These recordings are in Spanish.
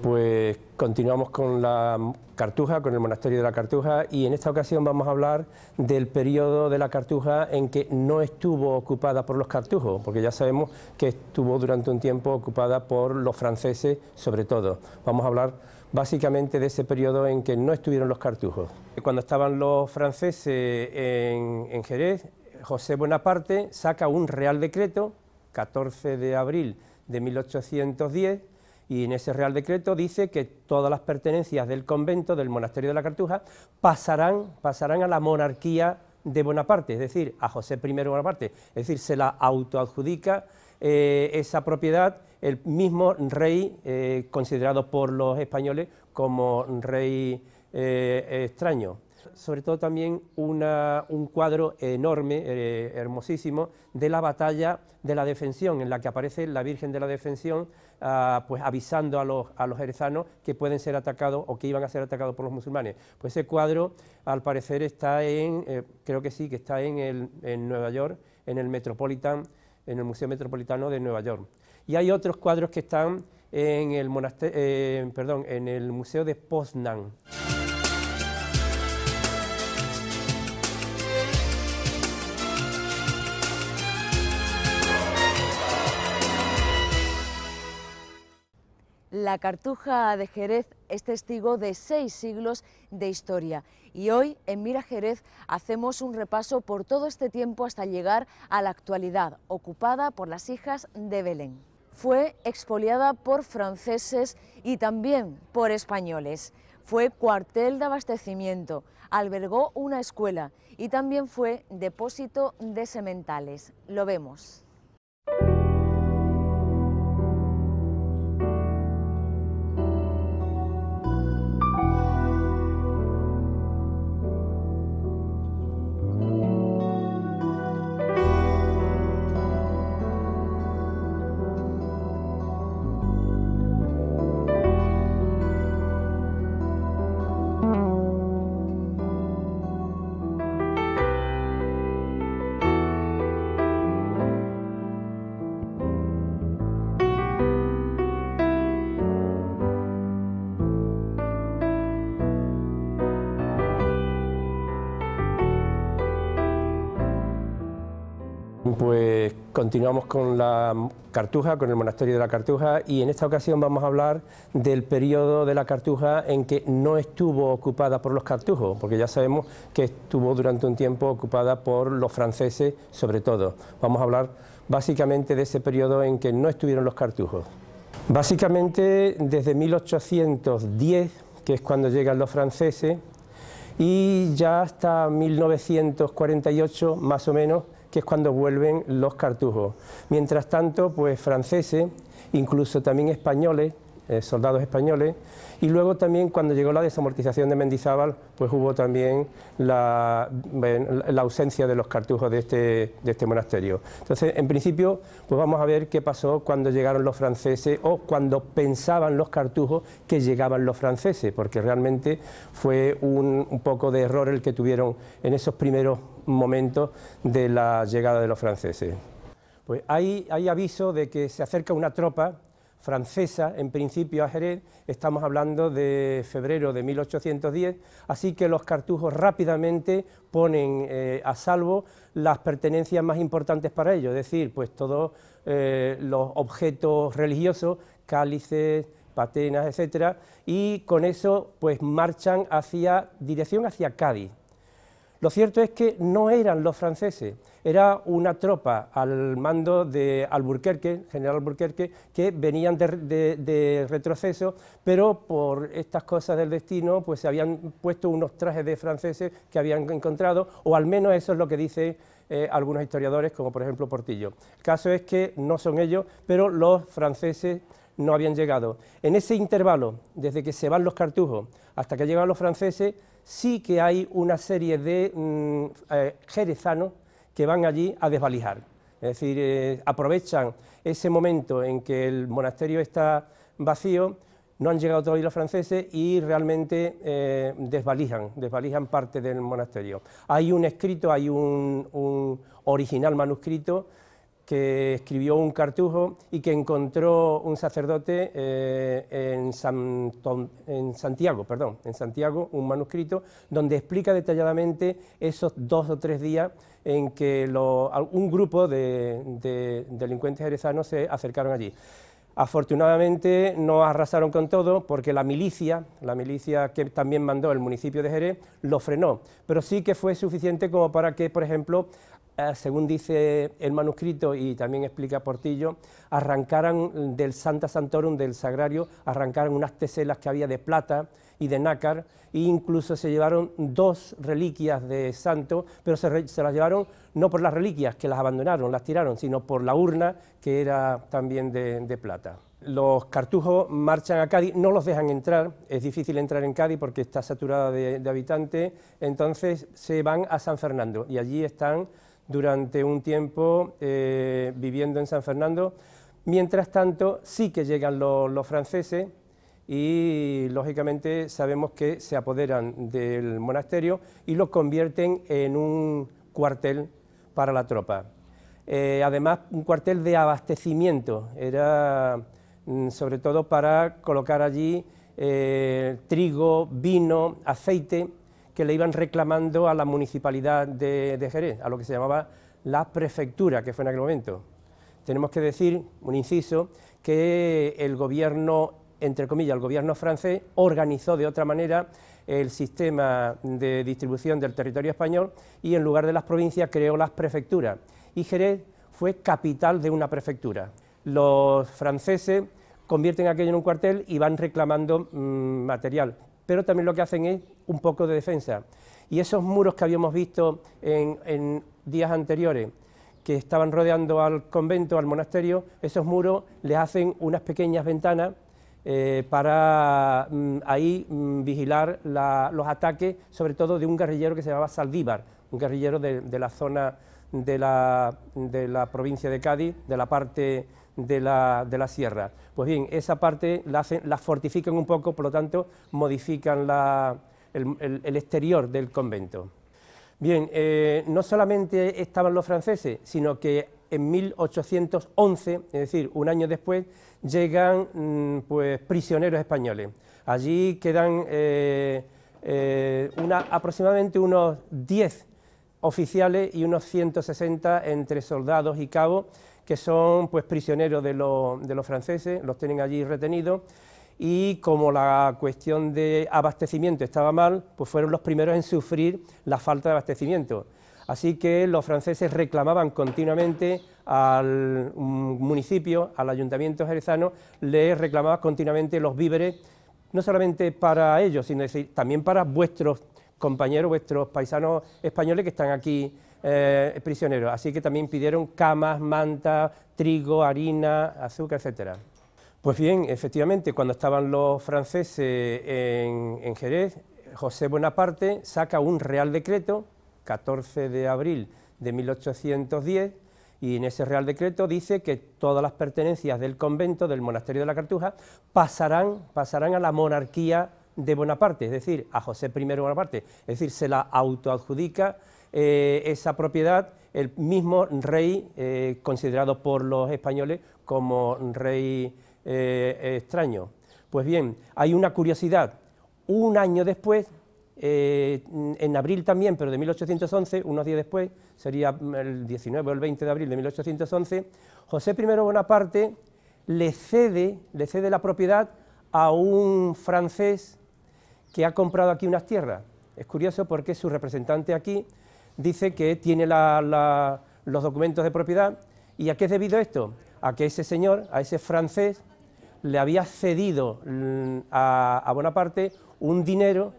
Pues continuamos con la Cartuja, con el monasterio de la Cartuja y en esta ocasión vamos a hablar del periodo de la Cartuja en que no estuvo ocupada por los cartujos, porque ya sabemos que estuvo durante un tiempo ocupada por los franceses sobre todo. Vamos a hablar básicamente de ese periodo en que no estuvieron los cartujos. Cuando estaban los franceses en, en Jerez, José Bonaparte saca un real decreto, 14 de abril de 1810, y en ese Real Decreto dice que todas las pertenencias del convento, del monasterio de la Cartuja, pasarán, pasarán a la monarquía de Bonaparte, es decir, a José I Bonaparte, es decir, se la autoadjudica eh, esa propiedad el mismo rey eh, considerado por los españoles como rey eh, extraño sobre todo también un cuadro enorme, eh, hermosísimo, de la batalla de la Defensión, en la que aparece la Virgen de la Defensión ah, pues avisando a los, a que pueden ser atacados o que iban a ser atacados por los musulmanes. Pues ese cuadro, al parecer, está en, eh, creo que sí, que está en, Nueva York, en el Metropolitan, en el Museo Metropolitano de Nueva York. Y hay otros cuadros que están en el, eh, perdón, en el Museo de Poznan. La Cartuja de Jerez es testigo de seis siglos de historia y hoy en Mirajerez hacemos un repaso por todo este tiempo hasta llegar a la actualidad, ocupada por las hijas de Belén. Fue expoliada por franceses y también por españoles. Fue cuartel de abastecimiento, albergó una escuela y también fue depósito de sementales. Lo vemos. Pues continuamos con la Cartuja, con el monasterio de la Cartuja y en esta ocasión vamos a hablar del periodo de la Cartuja en que no estuvo ocupada por los cartujos, porque ya sabemos que estuvo durante un tiempo ocupada por los franceses sobre todo. Vamos a hablar básicamente de ese periodo en que no estuvieron los cartujos. Básicamente desde 1810, que es cuando llegan los franceses, y ya hasta 1948 más o menos que es cuando vuelven los cartujos. Mientras tanto, pues franceses, incluso también españoles, eh, soldados españoles, y luego también cuando llegó la desamortización de Mendizábal, pues hubo también la, ausencia de los cartujos de este, de este monasterio. Entonces, en principio, pues vamos a ver qué pasó cuando llegaron los franceses o cuando pensaban los cartujos que llegaban los franceses, porque realmente fue un, poco de error el que tuvieron en esos primeros momentos de la llegada de los franceses. Pues hay aviso de que se acerca una tropa francesa, en principio a Jerez, estamos hablando de febrero de 1810, así que los cartujos rápidamente ponen eh, a salvo las pertenencias más importantes para ellos, es decir, pues todos eh, los objetos religiosos, cálices, patenas, etcétera, y con eso pues marchan hacia dirección hacia Cádiz. Lo cierto es que no eran los franceses, era una tropa al mando de Alburquerque, general Alburquerque, que venían de, retroceso, pero por estas cosas del destino, pues se habían puesto unos trajes de franceses que habían encontrado, o al menos eso es lo que dice eh, algunos historiadores, como por ejemplo Portillo. El caso es que no son ellos, pero los franceses no habían llegado. En ese intervalo, desde que se van los cartujos hasta que llegan los franceses, sí que hay una serie de mm, eh, jerezanos que van allí a desvalijar. Es decir, eh, aprovechan ese momento en que el monasterio está vacío, no han llegado todavía los franceses y realmente eh, desvalijan, desvalijan parte del monasterio. Hay un escrito, hay un, un original manuscrito que escribió un cartujo y que encontró un sacerdote eh, en, Santiago, perdón, en Santiago, un manuscrito donde explica detalladamente esos dos o tres días en que un grupo de, de delincuentes jerezanos se acercaron allí. Afortunadamente no arrasaron con todo porque la milicia, la milicia que también mandó el municipio de Jerez, lo frenó, pero sí que fue suficiente como para que, por ejemplo, eh, según dice el manuscrito y también explica Portillo, ...arrancaron del Santa Santorum, del Sagrario, arrancaron unas teselas que había de plata y de nácar, e incluso se llevaron dos reliquias de santo, pero se, las llevaron no por las reliquias, que las abandonaron, las tiraron, sino por la urna, que era también de, plata los cartujos marchan a Cádiz, no los dejan entrar, es difícil entrar en Cádiz porque está saturada de, de habitantes, entonces se van a San Fernando y allí están durante un tiempo eh, viviendo en San Fernando. Mientras tanto, sí que llegan los, franceses y lógicamente sabemos que se apoderan del monasterio y lo convierten en un cuartel para la tropa. Eh, además, un cuartel de abastecimiento, era mm, sobre todo para colocar allí eh, trigo, vino, aceite que le iban reclamando a la municipalidad de, Jerez, a lo que se llamaba la prefectura, que fue en aquel momento. Tenemos que decir, un inciso, que el gobierno, entre comillas, el gobierno francés organizó de otra manera el sistema de distribución del territorio español y en lugar de las provincias creó las prefecturas. Y Jerez fue capital de una prefectura. Los franceses convierten aquello en un cuartel y van reclamando mm, material pero también lo que hacen es un poco de defensa. Y esos muros que habíamos visto en, días anteriores, que estaban rodeando al convento, al monasterio, esos muros les hacen unas pequeñas ventanas eh, para mm, ahí mm, vigilar los ataques, sobre todo de un guerrillero que se llamaba Saldívar, un guerrillero de, la zona de la, de la provincia de Cádiz, de la parte de la, sierra. Pues bien, esa parte la, fortifican un poco, por lo tanto, modifican el, exterior del convento. Bien, eh, no solamente estaban los franceses, sino que en 1811, es decir, un año después, llegan mm, pues, prisioneros españoles. Allí quedan eh, eh, aproximadamente unos 10 oficiales y unos 160 entre soldados y cabos que son pues, prisioneros de, los franceses, los tienen allí retenidos y como la cuestión de abastecimiento estaba mal, pues fueron los primeros en sufrir la falta de abastecimiento. Así que los franceses reclamaban continuamente al municipio, al ayuntamiento jerezano, les reclamaban continuamente los víveres, no solamente para ellos, sino también para vuestros compañeros, vuestros paisanos españoles que están aquí eh, prisioneros. Así que también pidieron camas, mantas, trigo, harina, azúcar, etcétera. Pues bien, efectivamente, cuando estaban los franceses en, en Jerez, José Bonaparte saca un Real Decreto, 14 de abril de 1810, y en ese Real Decreto dice que todas las pertenencias del convento, del monasterio de la Cartuja, pasarán, pasarán a la monarquía de Bonaparte, es decir, a José I Bonaparte, es decir, se la autoadjudica eh, esa propiedad el mismo rey eh, considerado por los españoles como rey eh, extraño. Pues bien, hay una curiosidad. Un año después, en abril también, pero de 1811, unos días después, sería el 19 o el 20 de abril de 1811, José I Bonaparte le cede, le cede la propiedad a un francés que ha comprado aquí unas tierras. Es curioso porque su representante aquí dice que tiene los documentos de propiedad. ¿Y a qué es debido esto? A que ese señor, a ese francés, le había cedido mm, a, Bonaparte un dinero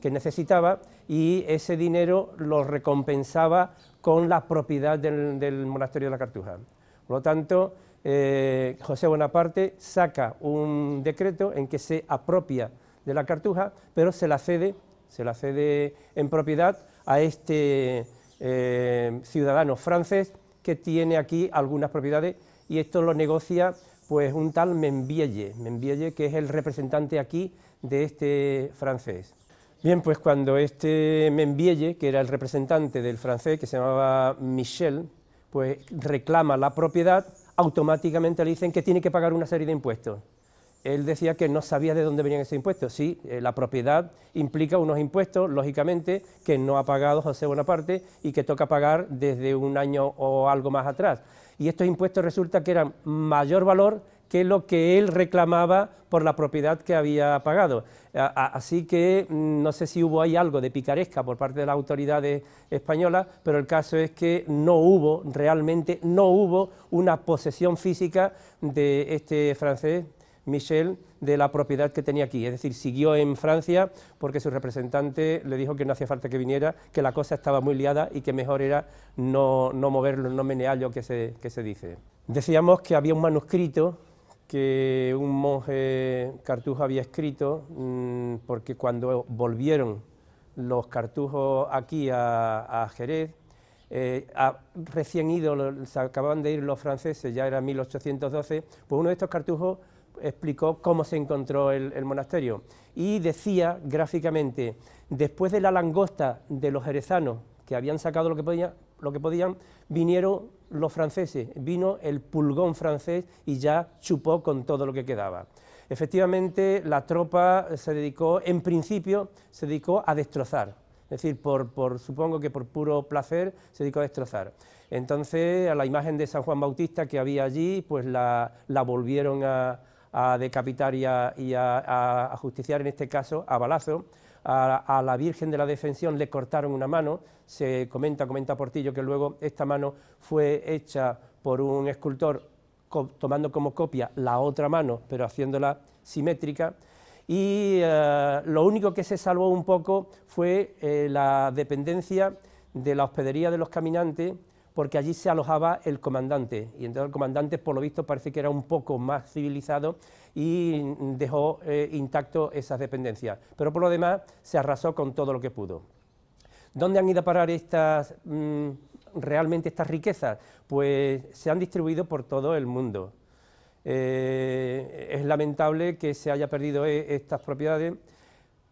que necesitaba y ese dinero lo recompensaba con la propiedad del, monasterio de la Cartuja. Por lo tanto, eh, José Bonaparte saca un decreto en que se apropia de la Cartuja, pero se la cede, se la cede en propiedad a este eh, ciudadano francés que tiene aquí algunas propiedades y esto lo negocia pues un tal Membielle, que es el representante aquí de este francés. Bien, pues cuando este Membielle, que era el representante del francés, que se llamaba Michel, pues reclama la propiedad, automáticamente le dicen que tiene que pagar una serie de impuestos él decía que no sabía de dónde venían esos impuestos. Sí, eh, la propiedad implica unos impuestos, lógicamente, que no ha pagado José Bonaparte y que toca pagar desde un año o algo más atrás. Y estos impuestos resulta que eran mayor valor que lo que él reclamaba por la propiedad que había pagado. Así que mm, no sé si hubo ahí algo de picaresca por parte de las autoridades españolas, pero el caso es que no hubo, realmente no hubo una posesión física de este francés Michel de la propiedad que tenía aquí. Es decir, siguió en Francia porque su representante le dijo que no hacía falta que viniera, que la cosa estaba muy liada y que mejor era no, moverlo, no menearlo, que se, que se dice. Decíamos que había un manuscrito que un monje cartujo había escrito, mm, porque cuando volvieron los cartujos aquí a, Jerez, eh, recién ido, se acababan de ir los franceses, ya era 1812, pues uno de estos cartujos explicó cómo se encontró el, monasterio. Y decía gráficamente, después de la langosta de los jerezanos, que habían sacado lo que, lo que podían, vinieron los franceses, vino el pulgón francés y ya chupó con todo lo que quedaba. Efectivamente, la tropa se dedicó, en principio, se dedicó a destrozar, es decir, por, por, supongo que por puro placer se dedicó a destrozar. Entonces, a la imagen de San Juan Bautista que había allí, pues la volvieron a, a decapitar y a, justiciar, en este caso, a balazo. A, la Virgen de la Defensión le cortaron una mano, se comenta, comenta Portillo, que luego esta mano fue hecha por un escultor tomando como copia la otra mano, pero haciéndola simétrica. Y eh, lo único que se salvó un poco fue eh, la dependencia de la hospedería de los caminantes porque allí se alojaba el comandante. Y entonces el comandante, por lo visto, parece que era un poco más civilizado y dejó eh, intacto esas dependencias. Pero por lo demás se arrasó con todo lo que pudo. ¿Dónde han ido a parar estas, mm, realmente estas riquezas? Pues se han distribuido por todo el mundo. Eh, es lamentable que se haya perdido eh, estas propiedades,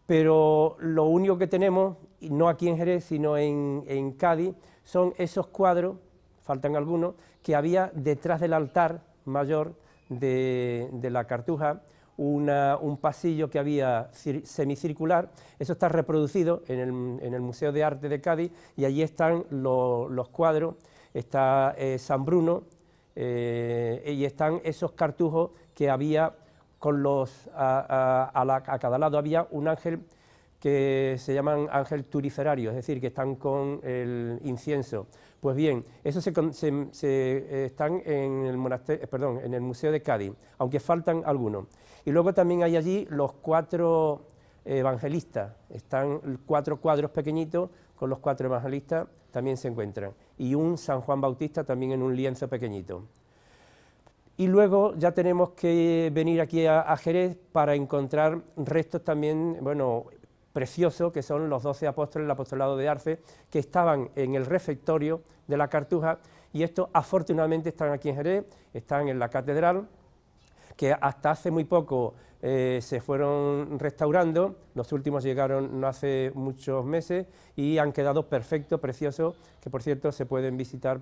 pero lo único que tenemos, no aquí en Jerez, sino en, en Cádiz, son esos cuadros, faltan algunos, que había detrás del altar mayor de, la cartuja, un pasillo que había semicircular, eso está reproducido en el, Museo de Arte de Cádiz y allí están los cuadros, está eh, San Bruno eh, y están esos cartujos que había con los, a, a, a cada lado había un ángel que se llaman ángel turiferario... es decir, que están con el incienso. Pues bien, esos se, eh, están en el, eh, en el Museo de Cádiz, aunque faltan algunos. Y luego también hay allí los cuatro evangelistas, están cuatro cuadros pequeñitos con los cuatro evangelistas, también se encuentran. Y un San Juan Bautista también en un lienzo pequeñito. Y luego ya tenemos que venir aquí a Jerez para encontrar restos también, bueno, precioso que son los doce apóstoles, el apostolado de Arce, que estaban en el refectorio de la Cartuja y estos afortunadamente están aquí en Jerez, están en la catedral, que hasta hace muy poco eh, se fueron restaurando, los últimos llegaron no hace muchos meses y han quedado perfectos, preciosos, que por cierto se pueden visitar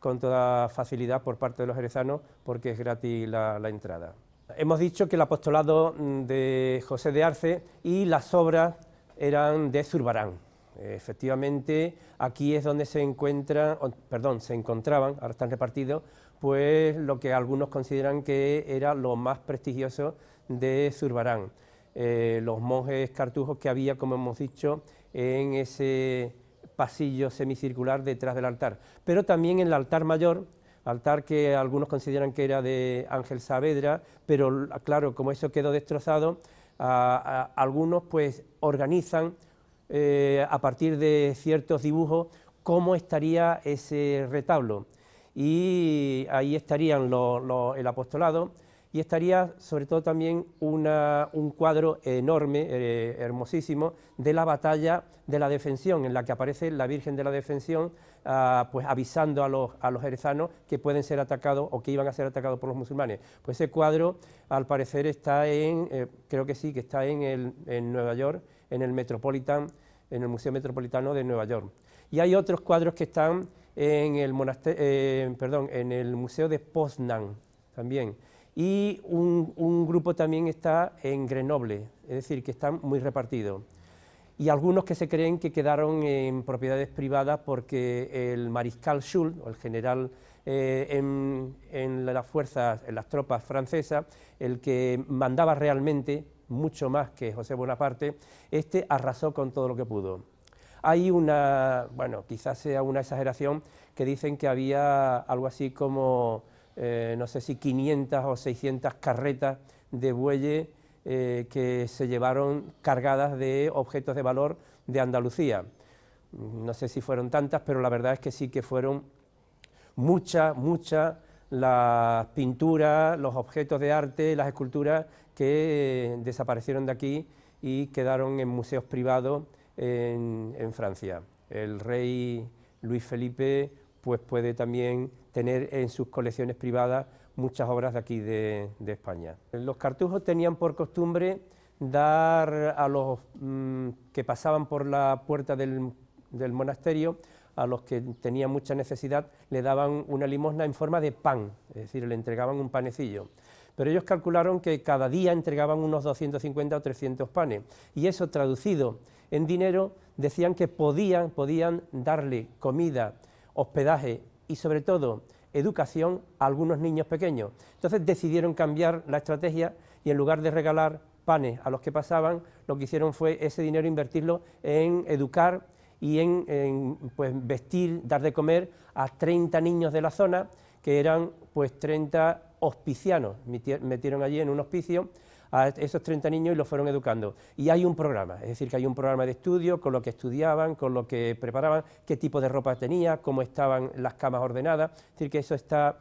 con toda facilidad por parte de los jerezanos porque es gratis la, la entrada. Hemos dicho que el apostolado mm, de José de Arce y las obras eran de Zurbarán. Efectivamente, aquí es donde se encuentra... perdón, se encontraban, ahora están repartidos, pues lo que algunos consideran que era lo más prestigioso de Zurbarán. Eh, los monjes cartujos que había, como hemos dicho, en ese pasillo semicircular detrás del altar. Pero también en el altar mayor, altar que algunos consideran que era de Ángel Saavedra, pero claro, como eso quedó destrozado, algunos pues organizan eh, a partir de ciertos dibujos cómo estaría ese retablo. Y ahí estarían el apostolado, y estaría sobre todo también un cuadro enorme, eh, hermosísimo, de la batalla de la defensión, en la que aparece la Virgen de la Defensión ah, pues avisando a los, a los herezanos que pueden ser atacados o que iban a ser atacados por los musulmanes. Pues ese cuadro, al parecer, está en, eh, creo que sí, que está en, el, en Nueva York, en el Metropolitan, en el Museo Metropolitano de Nueva York. Y hay otros cuadros que están en el, eh, perdón, en el Museo de Poznan también y un, grupo también está en Grenoble, es decir, que están muy repartidos. Y algunos que se creen que quedaron en propiedades privadas porque el mariscal Schul, el general eh, en, en, las fuerzas, en las tropas francesas, el que mandaba realmente, mucho más que José Bonaparte, este arrasó con todo lo que pudo. Hay una, bueno, quizás sea una exageración, que dicen que había algo así como eh, no sé si 500 o 600 carretas de bueyes eh, que se llevaron cargadas de objetos de valor de Andalucía. No sé si fueron tantas, pero la verdad es que sí que fueron muchas, muchas las pinturas, los objetos de arte, las esculturas que eh, desaparecieron de aquí y quedaron en museos privados en, en Francia. El rey Luis Felipe pues puede también tener en sus colecciones privadas muchas obras de aquí de, España. Los cartujos tenían por costumbre dar a los mm, que pasaban por la puerta del, del, monasterio, a los que tenían mucha necesidad, le daban una limosna en forma de pan, es decir, le entregaban un panecillo. Pero ellos calcularon que cada día entregaban unos 250 o 300 panes, y eso traducido en dinero, decían que podían, podían darle comida, hospedaje y sobre todo educación a algunos niños pequeños. Entonces decidieron cambiar la estrategia y en lugar de regalar panes a los que pasaban, lo que hicieron fue ese dinero invertirlo en educar y en, pues, vestir, dar de comer a 30 niños de la zona, que eran pues 30 hospicianos, metieron allí en un hospicio a esos 30 niños y los fueron educando. Y hay un programa, es decir, que hay un programa de estudio con lo que estudiaban, con lo que preparaban, qué tipo de ropa tenía, cómo estaban las camas ordenadas, es decir, que eso está,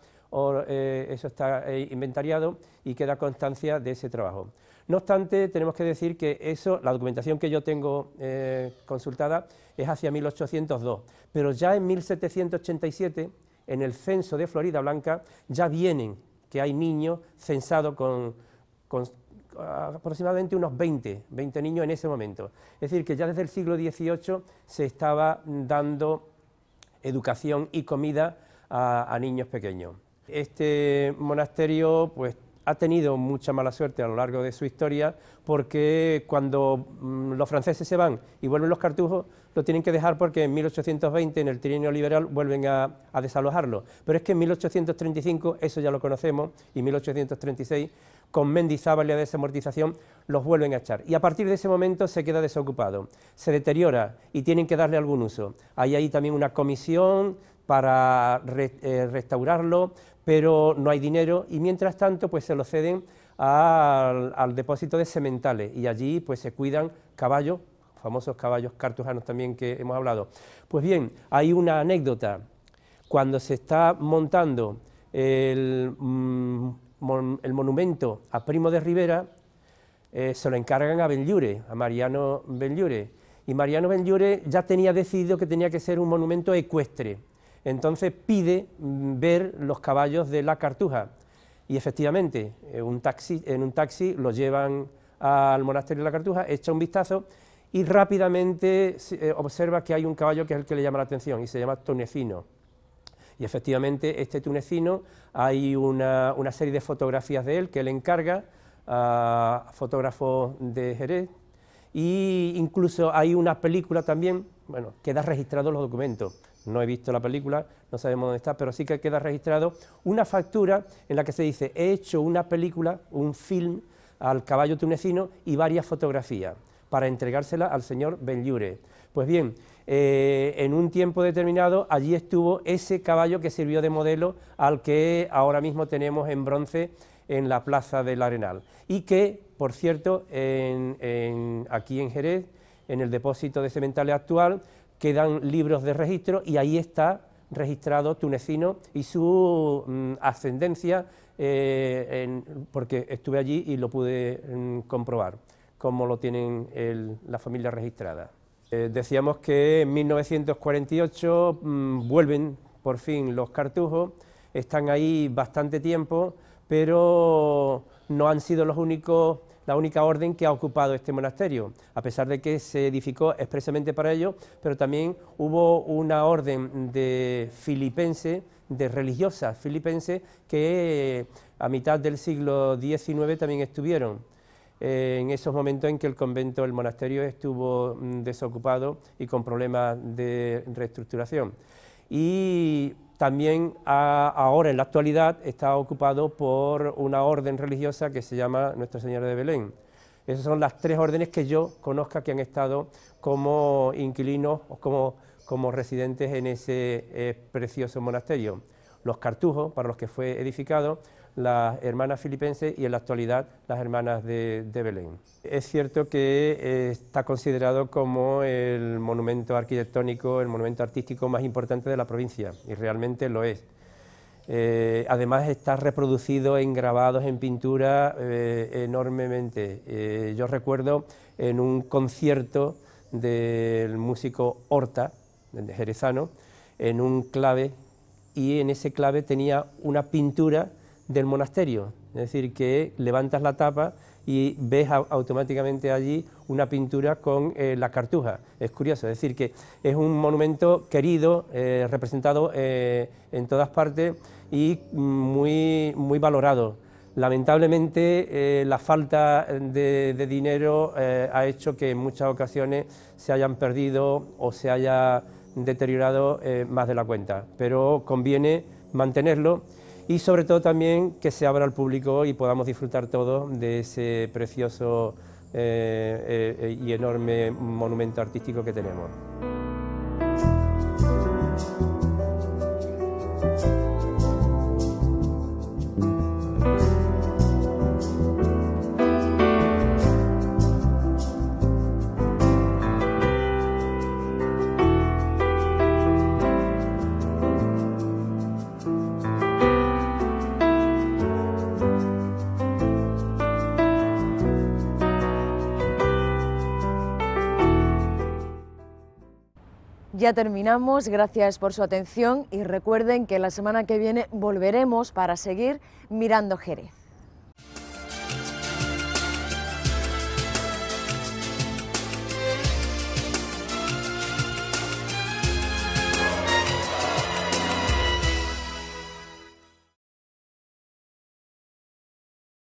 eh, eso está eh, inventariado y queda constancia de ese trabajo. No obstante, tenemos que decir que eso, la documentación que yo tengo eh, consultada es hacia 1802, pero ya en 1787, en el censo de Florida Blanca, ya vienen que hay niños censados con, aproximadamente unos 20, 20 niños en ese momento. Es decir, que ya desde el siglo XVIII se estaba dando educación y comida a, a niños pequeños. Este monasterio pues, ha tenido mucha mala suerte a lo largo de su historia porque cuando mm, los franceses se van y vuelven los cartujos, lo tienen que dejar porque en 1820, en el trienio liberal, vuelven a, desalojarlo. Pero es que en 1835, eso ya lo conocemos, y 1836, con Mendizábal y la desamortización, los vuelven a echar. Y a partir de ese momento se queda desocupado, se deteriora y tienen que darle algún uso. Hay ahí también una comisión para eh, restaurarlo, pero no hay dinero y mientras tanto pues se lo ceden al, depósito de sementales y allí pues se cuidan caballos, famosos caballos cartujanos también que hemos hablado. Pues bien, hay una anécdota, cuando se está montando el, mm, monumento a Primo de Rivera, eh, se lo encargan a Benlliure, a Mariano Benlliure, y Mariano Benlliure ya tenía decidido que tenía que ser un monumento ecuestre, entonces pide mm, ver los caballos de la cartuja. Y efectivamente, eh, en un taxi, los llevan al monasterio de la cartuja, echa un vistazo y rápidamente eh, observa que hay un caballo que es el que le llama la atención y se llama tunecino. Y efectivamente, este tunecino, hay una, serie de fotografías de él que le encarga a fotógrafos de Jerez, y incluso hay una película también, bueno, queda registrado los documentos, no he visto la película, no sabemos dónde está, pero sí que queda registrado una factura en la que se dice, he hecho una película, un film al caballo tunecino y varias fotografías para entregársela al señor bellure Pues bien, eh, en un tiempo determinado allí estuvo ese caballo que sirvió de modelo al que ahora mismo tenemos en bronce en la Plaza del Arenal y que, por cierto, aquí en Jerez, en el depósito de cementales actual, quedan libros de registro y ahí está registrado tunecino y su mm, ascendencia, eh, porque estuve allí y lo pude mm, comprobar, como lo tienen la familia registrada. Eh, decíamos que en 1948 mm, vuelven por fin los cartujos, están ahí bastante tiempo, pero no han sido los únicos la única orden que ha ocupado este monasterio, a pesar de que se edificó expresamente para ello, pero también hubo una orden de filipense, de religiosas filipenses, que eh, a mitad del siglo XIX también estuvieron eh, en esos momentos en que el convento, el monasterio estuvo mm, desocupado y con problemas de reestructuración. Y también ahora en la actualidad está ocupado por una orden religiosa que se llama Nuestra Señora de Belén. Esas son las tres órdenes que yo conozca que han estado como inquilinos o como, residentes en ese eh, precioso monasterio. Los cartujos, para los que fue edificado, las hermanas filipenses y en la actualidad las hermanas de, Belén. Es cierto que eh, está considerado como el monumento arquitectónico, el monumento artístico más importante de la provincia y realmente lo es. Eh, además está reproducido en grabados, en pintura, eh, enormemente. yo recuerdo en un concierto del músico Horta, de jerezano, en un clave y en ese clave tenía una pintura del monasterio, es decir, que levantas la tapa y ves automáticamente allí una pintura con eh, la cartuja. Es curioso, es decir, que es un monumento querido, eh, representado eh, en todas partes y muy, muy valorado. Lamentablemente, la falta de, de dinero ha hecho que en muchas ocasiones se hayan perdido o se haya deteriorado más de la cuenta, pero conviene mantenerlo y sobre todo también que se abra al público y podamos disfrutar todos de ese precioso eh, eh, eh, y enorme monumento artístico que tenemos. Ya terminamos, gracias por su atención y recuerden que la semana que viene volveremos para seguir mirando Jerez.